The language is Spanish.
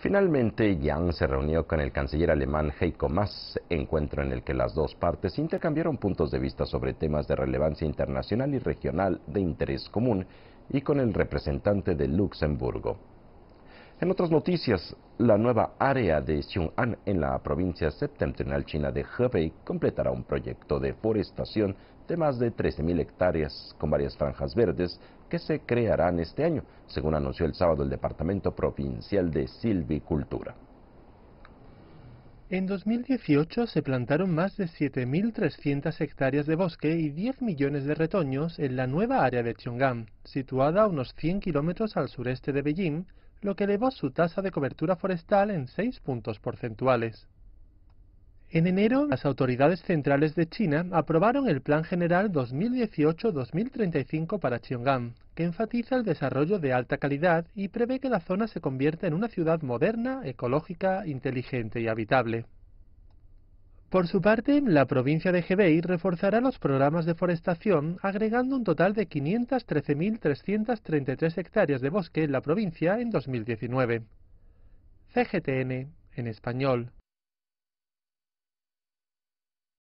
Finalmente, Yang se reunió con el canciller alemán Heiko Maas, encuentro en el que las dos partes intercambiaron puntos de vista sobre temas de relevancia internacional y regional de interés común y con el representante de Luxemburgo. En otras noticias, la nueva área de Xiong'an en la provincia septentrional china de Hebei completará un proyecto de forestación de más de 13.000 hectáreas con varias franjas verdes que se crearán este año, según anunció el sábado el Departamento Provincial de Silvicultura. En 2018 se plantaron más de 7.300 hectáreas de bosque y 10 millones de retoños en la nueva área de Chung'am, situada a unos 100 kilómetros al sureste de Beijing, lo que elevó su tasa de cobertura forestal en 6 puntos porcentuales. En enero, las autoridades centrales de China aprobaron el Plan General 2018-2035 para Chongqing, que enfatiza el desarrollo de alta calidad y prevé que la zona se convierta en una ciudad moderna, ecológica, inteligente y habitable. Por su parte, la provincia de Hebei reforzará los programas de forestación, agregando un total de 513.333 hectáreas de bosque en la provincia en 2019. CGTN, en español.